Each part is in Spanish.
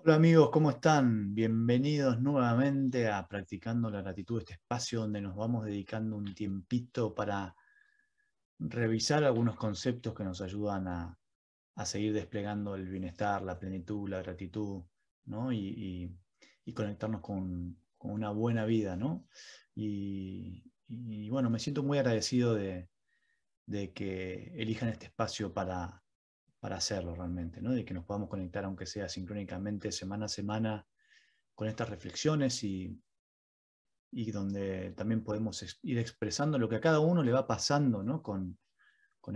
Hola amigos, ¿cómo están? Bienvenidos nuevamente a Practicando la Gratitud, este espacio donde nos vamos dedicando un tiempito para revisar algunos conceptos que nos ayudan a, seguir desplegando el bienestar, la plenitud, la gratitud, ¿no? Y, conectarnos con, una buena vida, ¿no? Y, bueno, me siento muy agradecido de, de que elijan este espacio para para hacerlo realmente, ¿no? de que nos podamos conectar, aunque sea sincrónicamente, semana a semana, con estas reflexiones y, y donde también podemos ir expresando lo que a cada uno le va pasando con,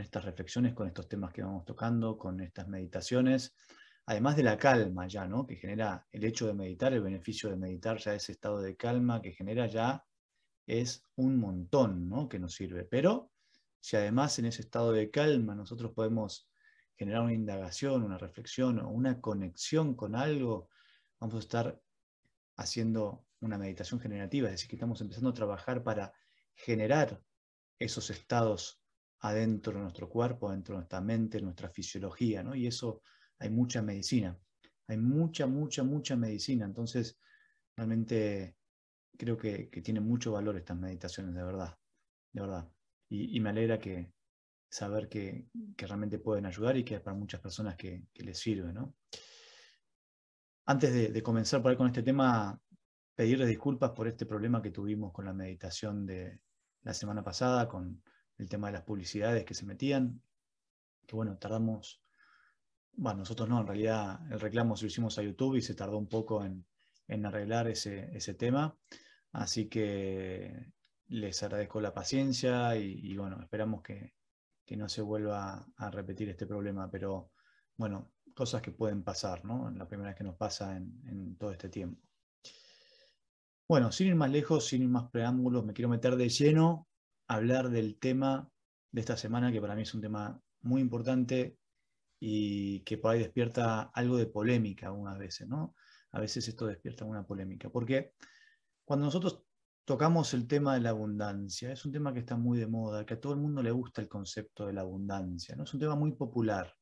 estas reflexiones, con estos temas que vamos tocando, con estas meditaciones, además de la calma ya, ¿no? que genera el hecho de meditar, el beneficio de meditar ya ese estado de calma que genera ya es un montón que nos sirve. Pero si además en ese estado de calma nosotros podemos generar una indagación, una reflexión o una conexión con algo, vamos a estar haciendo una meditación generativa, es decir, que estamos empezando a trabajar para generar esos estados adentro de nuestro cuerpo, adentro de nuestra mente, nuestra fisiología, ¿no? Y eso hay mucha medicina, hay mucha, mucha, mucha medicina, entonces realmente creo que, que tienen mucho valor estas meditaciones, de verdad, de verdad. y me alegra que, saber que, realmente pueden ayudar y que es para muchas personas que, les sirve. ¿no? Antes de, comenzar por ahí con este tema, pedirles disculpas por este problema que tuvimos con la meditación de la semana pasada, con el tema de las publicidades que se metían, que bueno, tardamos, bueno, nosotros no, en realidad el reclamo se lo hicimos a YouTube y se tardó un poco en, arreglar ese, tema, así que les agradezco la paciencia y bueno, esperamos que, no se vuelva a repetir este problema, pero bueno, cosas que pueden pasar, ¿no? La primera vez que nos pasa en, todo este tiempo. Bueno, sin ir más lejos, sin ir más preámbulos, me quiero meter de lleno a hablar del tema de esta semana, que para mí es un tema muy importante y que por ahí despierta algo de polémica algunas veces, ¿no? A veces esto despierta una polémica, porque cuando nosotros tocamos el tema de la abundancia. Es un tema que está muy de moda, que a todo el mundo le gusta el concepto de la abundancia. ¿no? Es un tema muy popular.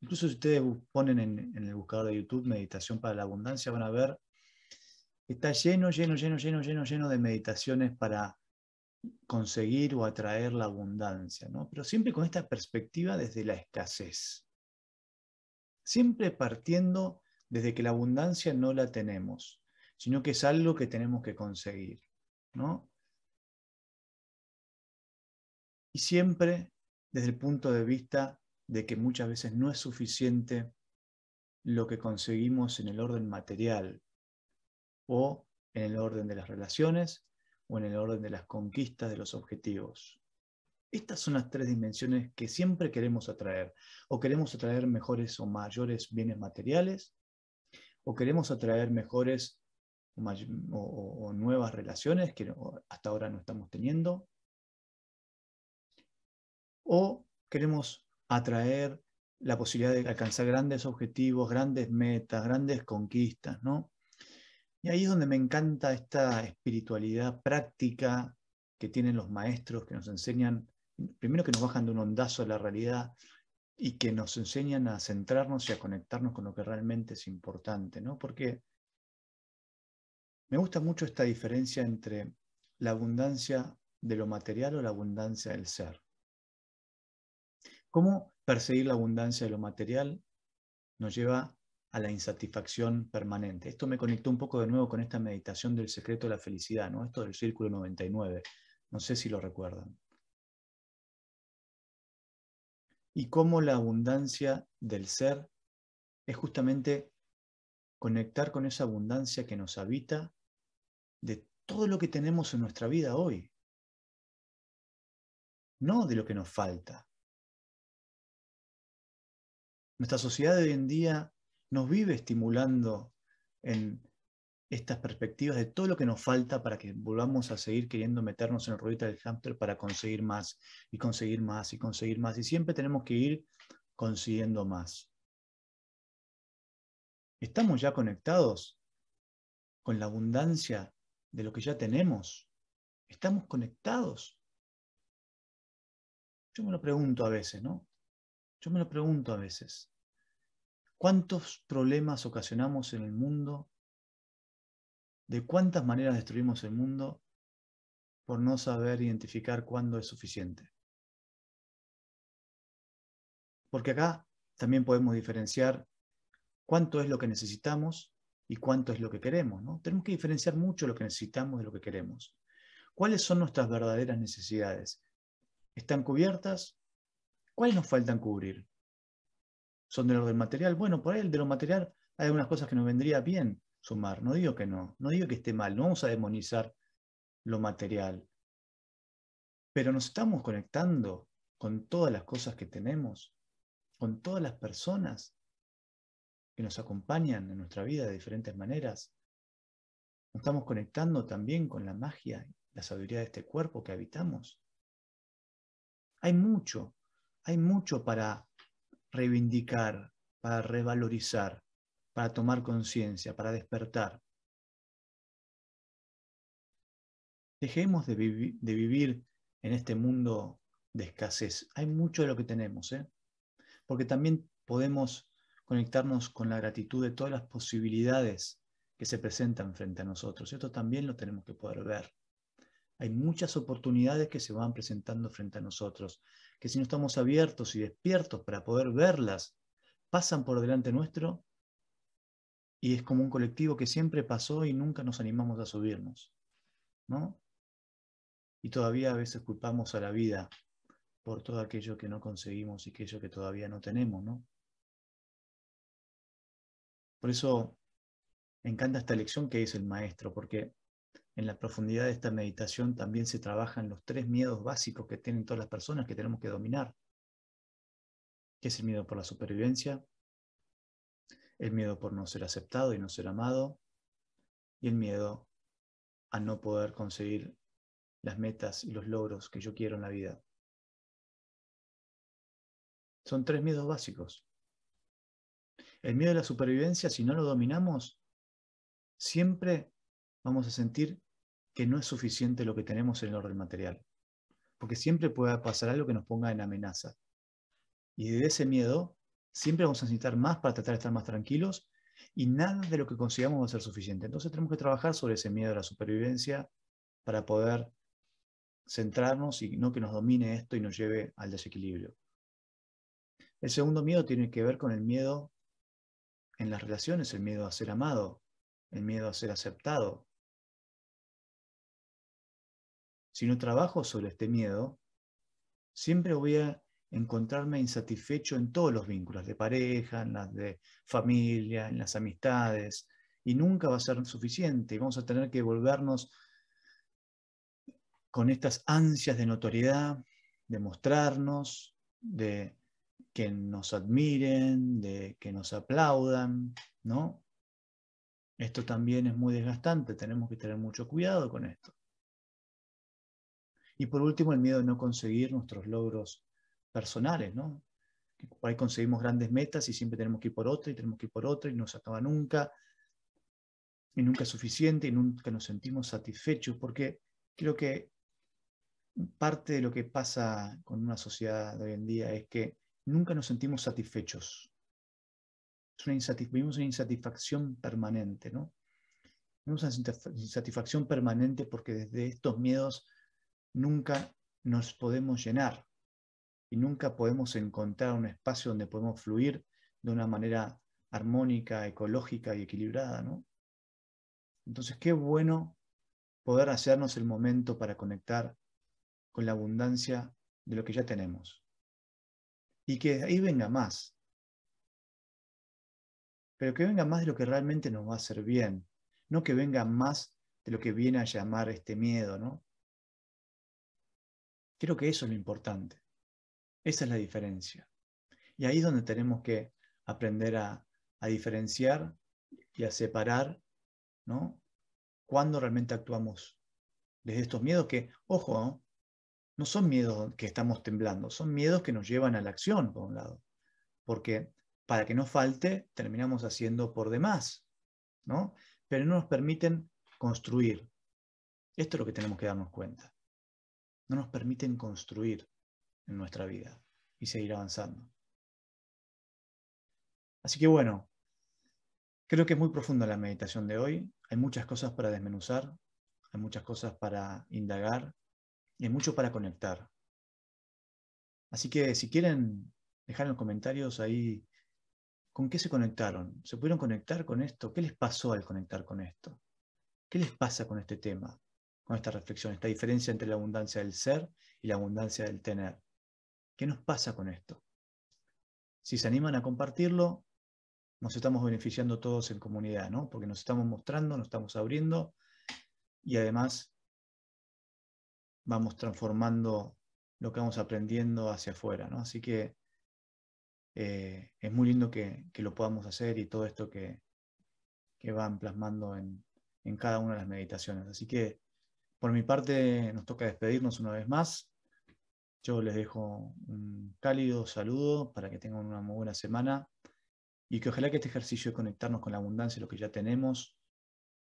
Incluso si ustedes ponen en, el buscador de YouTube meditación para la abundancia, van a ver, está lleno, lleno, lleno, lleno, lleno, lleno de meditaciones para conseguir o atraer la abundancia, pero siempre con esta perspectiva desde la escasez. Siempre partiendo desde que la abundancia no la tenemos, sino que es algo que tenemos que conseguir. Y siempre desde el punto de vista de que muchas veces no es suficiente lo que conseguimos en el orden material o en el orden de las relaciones o en el orden de las conquistas de los objetivos. Estas son las tres dimensiones que siempre queremos atraer. O queremos atraer mejores o mayores bienes materiales, o queremos atraer mejores o, nuevas relaciones que hasta ahora no estamos teniendo. O queremos atraer la posibilidad de alcanzar grandes objetivos, grandes metas, grandes conquistas, Y ahí es donde me encanta esta espiritualidad práctica que tienen los maestros, que nos enseñan, primero que nos bajan de un ondazo a la realidad y que nos enseñan a centrarnos y a conectarnos con lo que realmente es importante, ¿no? Porque me gusta mucho esta diferencia entre la abundancia de lo material o la abundancia del ser. ¿Cómo perseguir la abundancia de lo material nos lleva a la insatisfacción permanente? Esto me conectó un poco de nuevo con esta meditación del secreto de la felicidad, ¿no? Esto del círculo 99. No sé si lo recuerdan. Y cómo la abundancia del ser es justamente conectar con esa abundancia que nos habita de todo lo que tenemos en nuestra vida hoy, no de lo que nos falta. Nuestra sociedad de hoy en día nos vive estimulando en estas perspectivas de todo lo que nos falta para que volvamos a seguir queriendo meternos en el ruedita del hamster para conseguir más y conseguir más y conseguir más. Y siempre tenemos que ir consiguiendo más. ¿Estamos ya conectados con la abundancia de lo que ya tenemos. Estamos conectados. Yo me lo pregunto a veces, ¿no? Yo me lo pregunto a veces. ¿Cuántos problemas ocasionamos en el mundo? ¿De cuántas maneras destruimos el mundo por no saber identificar cuándo es suficiente? Porque acá también podemos diferenciar cuánto es lo que necesitamos y cuánto es lo que queremos. ¿no? Tenemos que diferenciar mucho lo que necesitamos de lo que queremos. ¿Cuáles son nuestras verdaderas necesidades? ¿Están cubiertas? ¿Cuáles nos faltan cubrir? ¿Son del material? Bueno, por ahí el de lo material hay algunas cosas que nos vendría bien sumar. No digo que no, no digo que esté mal, no vamos a demonizar lo material. Pero nos estamos conectando con todas las cosas que tenemos, con todas las personas que nos acompañan en nuestra vida de diferentes maneras. Nos estamos conectando también con la magia, la sabiduría de este cuerpo que habitamos. Hay mucho, hay mucho para reivindicar, para revalorizar, para tomar conciencia, para despertar. Dejemos de, vivir en este mundo de escasez. Hay mucho de lo que tenemos, ¿eh? porque también podemos conectarnos con la gratitud de todas las posibilidades que se presentan frente a nosotros. Esto también lo tenemos que poder ver. Hay muchas oportunidades que se van presentando frente a nosotros, que si no estamos abiertos y despiertos para poder verlas, pasan por delante nuestro y es como un colectivo que siempre pasó y nunca nos animamos a subirnos. ¿no? Y todavía a veces culpamos a la vida por todo aquello que no conseguimos y aquello que todavía no tenemos, ¿no? Por eso me encanta esta lección que dice el maestro, porque en la profundidad de esta meditación también se trabajan los tres miedos básicos que tienen todas las personas que tenemos que dominar, que es el miedo por la supervivencia, el miedo por no ser aceptado y no ser amado, y el miedo a no poder conseguir las metas y los logros que yo quiero en la vida. Son tres miedos básicos. El miedo a la supervivencia, si no lo dominamos, siempre vamos a sentir que no es suficiente lo que tenemos en el orden material. Porque siempre puede pasar algo que nos ponga en amenaza. Y de ese miedo, siempre vamos a necesitar más para tratar de estar más tranquilos y nada de lo que consigamos va a ser suficiente. Entonces tenemos que trabajar sobre ese miedo a la supervivencia para poder centrarnos y no que nos domine esto y nos lleve al desequilibrio. El segundo miedo tiene que ver con el miedo en las relaciones, el miedo a ser amado, el miedo a ser aceptado. Si no trabajo sobre este miedo, siempre voy a encontrarme insatisfecho en todos los vínculos, de pareja, en las de familia, en las amistades, y nunca va a ser suficiente. vamos a tener que volvernos con estas ansias de notoriedad, de mostrarnos, de que nos admiren, de que nos aplaudan, ¿no? Esto también es muy desgastante, tenemos que tener mucho cuidado con esto. Y por último, el miedo de no conseguir nuestros logros personales, ¿no? Por ahí conseguimos grandes metas y siempre tenemos que ir por otra y tenemos que ir por otra y no se acaba nunca, y nunca es suficiente y nunca nos sentimos satisfechos, porque creo que parte de lo que pasa con una sociedad de hoy en día es que nunca nos sentimos satisfechos. Es una vivimos una insatisfacción permanente, ¿no? una insatisfacción permanente porque desde estos miedos nunca nos podemos llenar y nunca podemos encontrar un espacio donde podemos fluir de una manera armónica, ecológica y equilibrada, ¿no? Entonces, qué bueno poder hacernos el momento para conectar con la abundancia de lo que ya tenemos y que ahí venga más. Pero que venga más de lo que realmente nos va a hacer bien, no que venga más de lo que viene a llamar este miedo, ¿no? Creo que eso es lo importante. Esa es la diferencia. Y ahí es donde tenemos que aprender a, diferenciar y a separar, ¿no? Cuando realmente actuamos desde estos miedos que, ojo, ¿no? no son miedos que estamos temblando, son miedos que nos llevan a la acción, por un lado. Porque para que no falte, terminamos haciendo por demás, ¿no? Pero no nos permiten construir. Esto es lo que tenemos que darnos cuenta. No nos permiten construir en nuestra vida y seguir avanzando. Así que bueno, creo que es muy profunda la meditación de hoy. Hay muchas cosas para desmenuzar, hay muchas cosas para indagar, y hay mucho para conectar. Así que si quieren dejar en los comentarios ahí con qué se conectaron, se pudieron conectar con esto, qué les pasó al conectar con esto, qué les pasa con este tema, con esta reflexión, esta diferencia entre la abundancia del ser y la abundancia del tener. ¿Qué nos pasa con esto? Si se animan a compartirlo, nos estamos beneficiando todos en comunidad, ¿no? Porque nos estamos mostrando, nos estamos abriendo y además vamos transformando lo que vamos aprendiendo hacia afuera, Así que eh, es muy lindo que, lo podamos hacer y todo esto que, que van plasmando en, cada una de las meditaciones. Así que por mi parte nos toca despedirnos una vez más. Yo les dejo un cálido saludo para que tengan una muy buena semana y que ojalá que este ejercicio de conectarnos con la abundancia, lo que ya tenemos,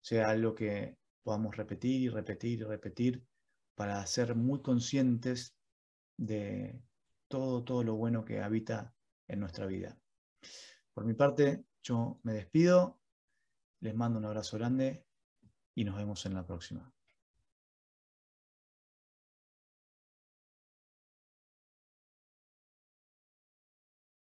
sea algo que podamos repetir y repetir y repetir para ser muy conscientes de todo, todo lo bueno que habita en nuestra vida. Por mi parte, yo me despido, les mando un abrazo grande y nos vemos en la próxima.